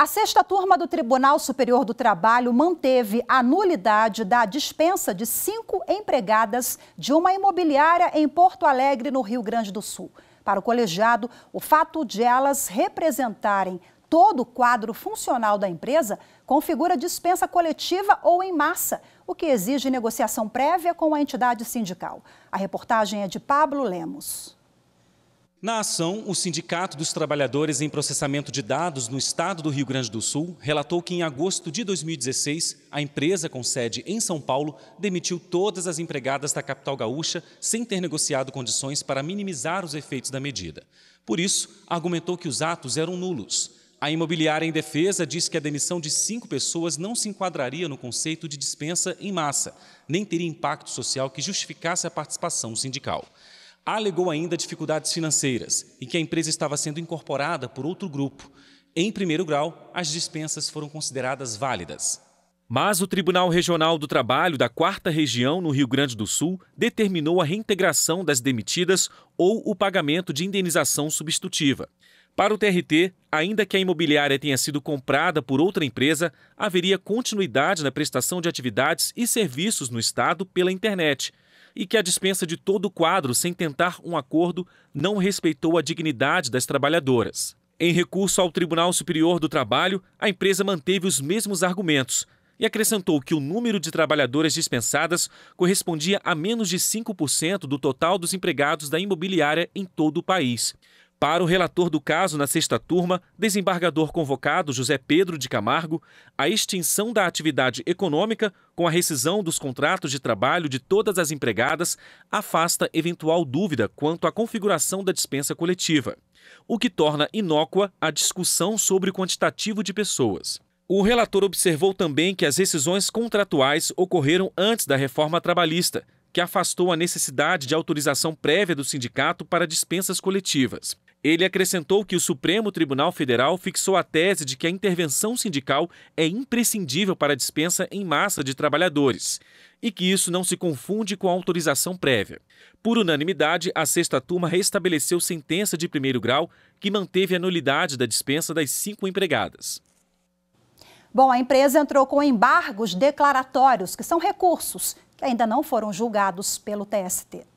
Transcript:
A sexta turma do Tribunal Superior do Trabalho manteve a nulidade da dispensa de cinco empregadas de uma imobiliária em Porto Alegre, no Rio Grande do Sul. Para o colegiado, o fato de elas representarem todo o quadro funcional da empresa configura dispensa coletiva ou em massa, o que exige negociação prévia com a entidade sindical. A reportagem é de Pablo Lemos. Na ação, o Sindicato dos Trabalhadores em Processamento de Dados no Estado do Rio Grande do Sul relatou que, em agosto de 2016, a empresa com sede em São Paulo demitiu todas as empregadas da capital gaúcha sem ter negociado condições para minimizar os efeitos da medida. Por isso, argumentou que os atos eram nulos. A imobiliária em defesa diz que a demissão de cinco pessoas não se enquadraria no conceito de dispensa em massa, nem teria impacto social que justificasse a participação sindical alegou ainda dificuldades financeiras e que a empresa estava sendo incorporada por outro grupo. Em primeiro grau, as dispensas foram consideradas válidas. Mas o Tribunal Regional do Trabalho da Quarta Região, no Rio Grande do Sul, determinou a reintegração das demitidas ou o pagamento de indenização substitutiva. Para o TRT, ainda que a imobiliária tenha sido comprada por outra empresa, haveria continuidade na prestação de atividades e serviços no Estado pela internet, e que a dispensa de todo o quadro sem tentar um acordo não respeitou a dignidade das trabalhadoras. Em recurso ao Tribunal Superior do Trabalho, a empresa manteve os mesmos argumentos e acrescentou que o número de trabalhadoras dispensadas correspondia a menos de 5% do total dos empregados da imobiliária em todo o país. Para o relator do caso na sexta turma, desembargador convocado José Pedro de Camargo, a extinção da atividade econômica com a rescisão dos contratos de trabalho de todas as empregadas afasta eventual dúvida quanto à configuração da dispensa coletiva, o que torna inócua a discussão sobre o quantitativo de pessoas. O relator observou também que as rescisões contratuais ocorreram antes da reforma trabalhista, que afastou a necessidade de autorização prévia do sindicato para dispensas coletivas. Ele acrescentou que o Supremo Tribunal Federal fixou a tese de que a intervenção sindical é imprescindível para a dispensa em massa de trabalhadores e que isso não se confunde com a autorização prévia. Por unanimidade, a sexta turma restabeleceu sentença de primeiro grau que manteve a nulidade da dispensa das cinco empregadas. Bom, a empresa entrou com embargos declaratórios, que são recursos que ainda não foram julgados pelo TST.